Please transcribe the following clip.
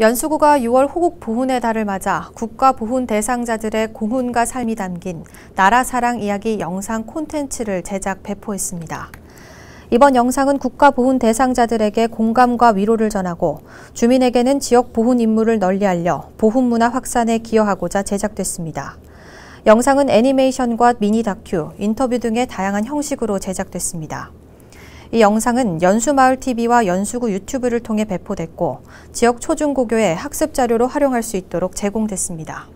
연수구가 6월 호국 보훈의 달을 맞아 국가 보훈 대상자들의 공훈과 삶이 담긴 나라 사랑 이야기 영상 콘텐츠를 제작 배포했습니다. 이번 영상은 국가 보훈 대상자들에게 공감과 위로를 전하고 주민에게는 지역 보훈 인물을 널리 알려 보훈 문화 확산에 기여하고자 제작됐습니다. 영상은 애니메이션과 미니 다큐, 인터뷰 등의 다양한 형식으로 제작됐습니다. 이 영상은 연수마을TV와 연수구 유튜브를 통해 배포됐고 지역 초중고교의 학습 자료로 활용할 수 있도록 제공됐습니다.